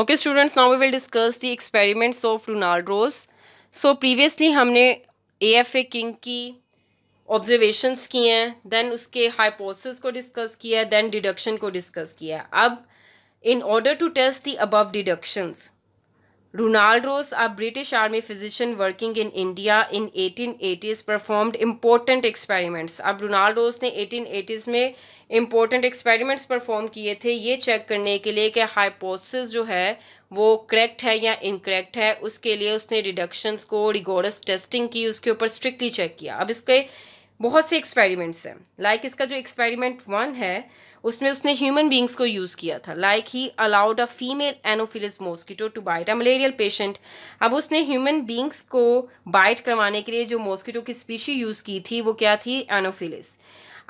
Okay students now we will discuss the experiments of Ronald Ross so previously हमने A F A King की observations किए हैं then उसके हाइपोसिस को discuss किया है देन डिडक्शन को डिस्कस किया है अब in order to test the above deductions Runaldros, a British army physician working in India in 1880s, performed important experiments. अब Runaldros ने 1880s में important experiments perform किए थे ये check करने के लिए कि hypothesis जो है वो correct है या incorrect है उसके लिए उसने reductions को rigorous testing की उसके ऊपर strictly check किया अब इसके बहुत से एक्सपेरिमेंट्स हैं लाइक इसका जो एक्सपेरिमेंट वन है उसमें उसने ह्यूमन बींग्स को यूज़ किया था like he allowed a female anopheles mosquito to bite a malarial patient अब उसने ह्यूमन बींग्स को बाइट करवाने के लिए जो मॉस्किटो की स्पीशी यूज़ की थी वो क्या थी एनोफिलिस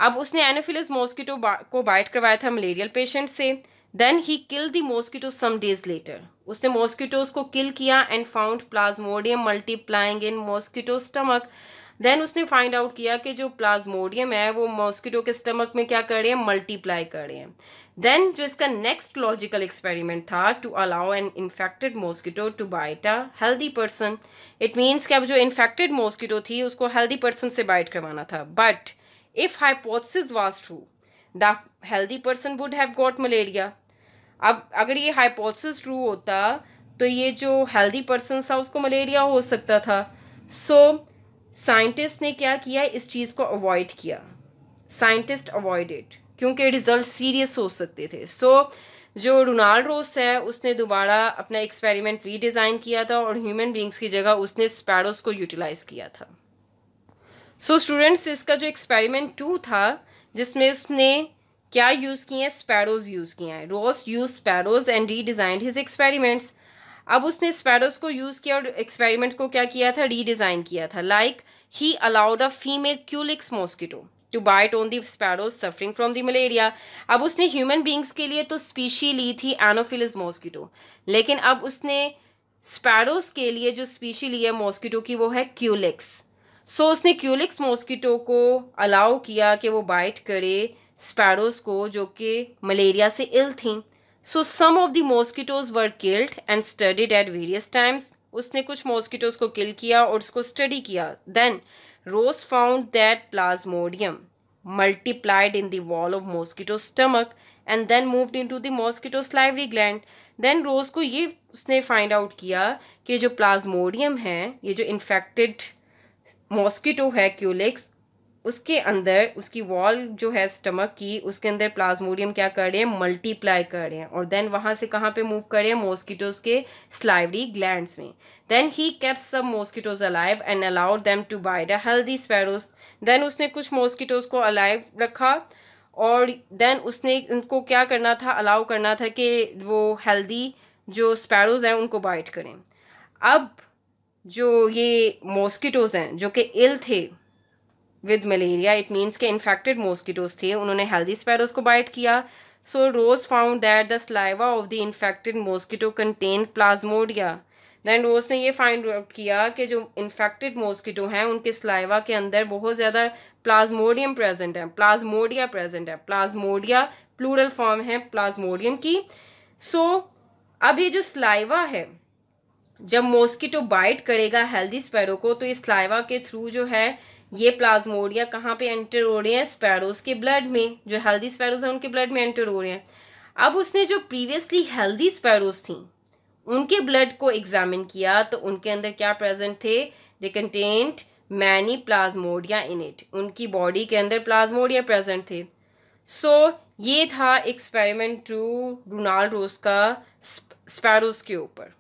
अब उसने एनोफिलिस मॉस्किटो को बाइट करवाया था मलेरियल पेशेंट से then he kill the mosquito some days later उसने मॉस्किटोज को किल किया and found plasmodium multiplying in mosquito stomach then उसने फाइंड आउट किया कि जो प्लाज्मोडियम है वो मॉस्किटो के स्टमक में क्या कर रहे हैं मल्टीप्लाई कर रहे हैं देन जो इसका नेक्स्ट लॉजिकल एक्सपेरिमेंट था to allow an infected mosquito to bite a healthy person it means कि अब जो इन्फेक्टेड मॉस्किटो थी उसको हेल्दी पर्सन से बाइट करवाना था but if hypothesis was true the healthy person would have got malaria अब अगर ये हाइपोथसिस ट्रू होता तो ये जो हेल्दी पर्सन था उसको मलेरिया हो सकता था सो so, साइंटिस्ट ने क्या किया इस चीज़ को अवॉइड किया साइंटिस्ट अवॉइडेड क्योंकि रिजल्ट सीरियस हो सकते थे सो so, जो रोनाल्ड रोस है उसने दोबारा अपना एक्सपेरिमेंट रीडिज़ाइन किया था और ह्यूमन बींग्स की जगह उसने स्पैरोस को यूटिलाइज़ किया था सो so, स्टूडेंट्स इसका जो एक्सपेरिमेंट टू था जिसमें उसने क्या यूज़ किए हैं स्पैरोज़ यूज़ किए हैं Ross use sparrows and redesigned his experiments अब उसने स्पैरोज को यूज़ किया और एक्सपेरिमेंट को क्या किया था रीडिज़ाइन किया था like he allowed a female culex mosquito to bite on the sparrows suffering from the malaria अब उसने ह्यूमन बींग्स के लिए तो स्पीशी ली थी एनोफिलिस मॉस्किटो लेकिन अब उसने स्पैरोज के लिए जो स्पीशी ली है मॉस्किटो की वो है क्यूलिक्स सो so, उसने क्यूलिक्स मॉस्किटो को अलाउ किया कि वो बाइट करे स्पैरोज को जो कि मलेरिया से इल थी so some of the mosquitoes were killed and studied at various times उसने कुछ मॉस्किटोज को किल किया और उसको स्टडी किया then Ross found that plasmodium multiplied in the wall of mosquito stomach and then moved into the mosquito salivary gland then Ross को ये उसने फाइंड आउट किया कि जो प्लाज्मोडियम है ये जो इन्फेक्टेड मॉस्किटो है क्यूलिक्स उसके अंदर उसकी वॉल जो है स्टमक की उसके अंदर प्लाज्मोडियम क्या कर रहे हैं मल्टीप्लाई कर रहे हैं और देन वहाँ से कहाँ पे मूव कर रहे हैं मॉस्किटोज के स्लाइवरी ग्लैंड्स में देन ही कैप्स सब mosquitoes alive and allowed them to bite the healthy sparrows then उसने कुछ मॉस्किटोज को अलाइव रखा और देन उसने उनको क्या करना था अलाउ करना था कि वो हेल्दी जो स्पैरोज हैं उनको बाइट करें अब जो ये मॉस्किटोज़ हैं जो कि इल थे विद मलेरिया इट मीन्स के इन्फेक्टेड मॉस्किटोज थे उन्होंने हेल्दी स्पैरोज को बाइट किया so Ross found that the saliva of the infected mosquito contain plasmodia then Ross ने ये फाइंड आउट किया कि जो इन्फेक्टेड मॉस्किटो हैं उनके स्लाइवा के अंदर बहुत ज़्यादा प्लाज्मोडियम प्रेजेंट है प्लाज्मोडिया प्रेजेंट है प्लाज्मोडिया प्लूरल फॉर्म है प्लाज्मोडियम की सो so, अब ये जो स्लाइवा है जब मॉस्किटो बाइट करेगा हेल्दी स्पैरो को तो इस लाइवा के थ्रू जो है ये प्लाज्मोडिया कहाँ पे एंटर हो रहे हैं स्पैरोज के ब्लड में जो हेल्दी स्पैरोज हैं उनके ब्लड में एंटर हो रहे हैं अब उसने जो प्रीवियसली हेल्दी स्पैरोज थी उनके ब्लड को एग्जामिन किया तो उनके अंदर क्या प्रेजेंट थे they content many plasmodia in it उनकी बॉडी के अंदर प्लाज्मोडिया प्रेजेंट थे सो so, ये था एक्सपेरिमेंट टू रोनाल्ड रोस का स्पैरोज के ऊपर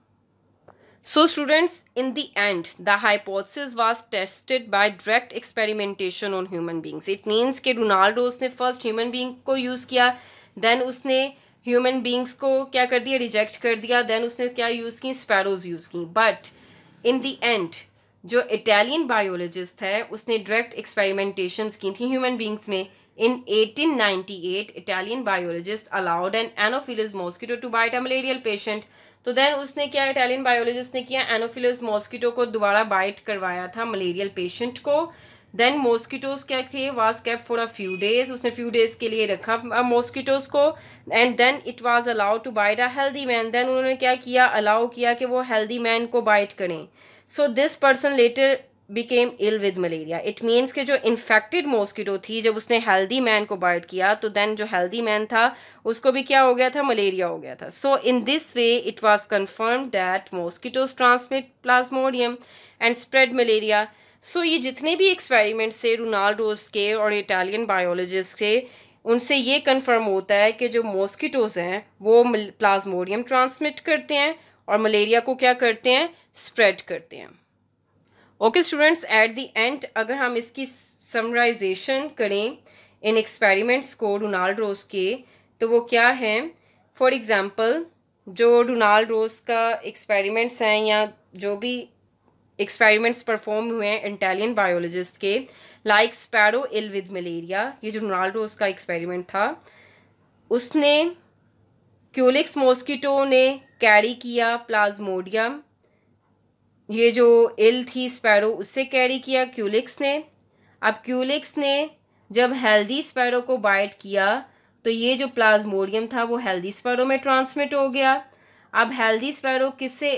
So students, in the end, the hypothesis was tested by direct experimentation on human beings. It means कि रोनाल्डोस ने first human being को use किया then उसने ह्यूमन बींग्स को क्या कर दिया रिजेक्ट कर दिया देन उसने क्या यूज़ की स्पैरोज यूज़ की बट इन दी एंड जो इटालियन बायोलॉजिस्ट है उसने डायरेक्ट एक्सपेरिमेंटेशंस की थी ह्यूमन बींग्स में In 1898, Italian biologist allowed an Anopheles mosquito to bite a malarial patient. तो देन उसने क्या इटालियन बायोलॉजिस्ट ने किया एनोफिलस मॉस्किटो को दोबारा बाइट करवाया था मलेरियल पेशेंट को देन मॉस्किटोज क्या थे was kept for a few days उसने फ्यू डेज के लिए रखा मॉस्किटोज को and then it was allowed to bite a healthy man then उन्होंने क्या किया अलाउ किया कि वो हेल्दी मैन को बाइट करें so this person later became ill with malaria it means कि जो इन्फेक्टेड मॉस्किटो थी जब उसने हेल्दी मैन को बाइट किया तो देन जो हेल्दी मैन था उसको भी क्या हो गया था मलेरिया हो गया था so in this way it was confirm that mosquitoes transmit plasmodium and spread malaria so ये जितने भी एक्सपेरिमेंट्स से रोनाल्डोज के और इटालियन बायोलॉजिस्ट के उनसे ये कन्फर्म होता है कि जो मॉस्किटोज़ हैं वो प्लाज्मोडियम ट्रांसमिट करते हैं और मलेरिया को क्या करते हैं स्प्रेड करते हैं okay students at the end अगर हम इसकी समराइजेशन करें इन एक्सपेरिमेंट्स को डोनाल्ड रोज के तो वो क्या है फॉर एग्ज़ाम्पल जो डोनाल्ड रोज का एक्सपेरिमेंट्स हैं या जो भी एक्सपेरिमेंट्स परफॉर्म हुए हैं इटालियन बायोलॉजिस्ट के like sparrow ill with malaria ये जो डोनाल्ड रोज का एक्सपेरिमेंट था उसने क्यूलिक्स मॉस्किटो ने कैरी किया प्लाज्मोडियम ये जो इल थी स्पैरो उससे कैरी किया क्यूलिक्स ने अब क्यूलिक्स ने जब हेल्दी स्पैरो को बाइट किया तो ये जो प्लाज्मोडियम था वो हेल्दी स्पैरो में ट्रांसमिट हो गया अब हेल्दी स्पैरो किससे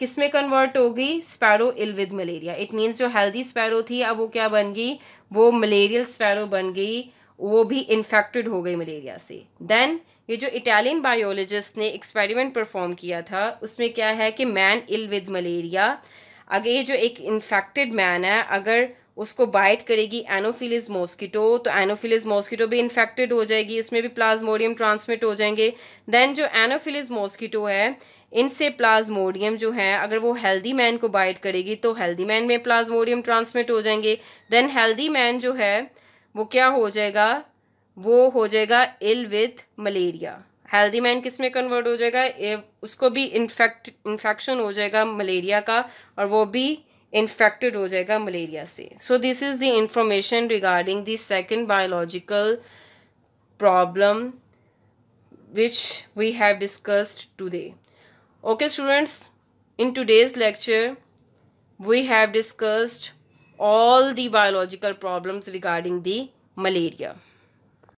किस में कन्वर्ट हो गई sparrow ill with malaria it means जो हेल्दी स्पैरो थी अब वो क्या बन गई वो मलेरियल स्पैरो बन गई वो भी इन्फेक्टेड हो गई मलेरिया से देन ये जो इटालियन बायोलॉजिस्ट ने एक्सपेरिमेंट परफॉर्म किया था उसमें क्या है कि मैन इल विद मलेरिया अगर ये जो एक इन्फेक्टेड मैन है अगर उसको बाइट करेगी एनोफिलिज मॉस्किटो तो एनोफिलिज मॉस्किटो भी इन्फेक्टेड हो जाएगी इसमें भी प्लाज्मोडियम ट्रांसमिट हो जाएंगे देन जो एनोफिलिज मॉस्किटो है इनसे प्लाज्मोडियम जो है अगर वो हेल्दी मैन को बाइट करेगी तो हेल्दी मैन में प्लाज्मोडियम ट्रांसमिट हो जाएंगे देन हेल्दी मैन जो है वो क्या हो जाएगा वो हो जाएगा ill with malaria healthy man किस में कन्वर्ट हो जाएगा ए, उसको भी इन्फेक्ट इन्फेक्शन हो जाएगा मलेरिया का और वो भी इन्फेक्टेड हो जाएगा मलेरिया से so this is the information regarding the second biological problem which we have discussed today okay students in today's lecture we have discussed all the biological problems regarding the malaria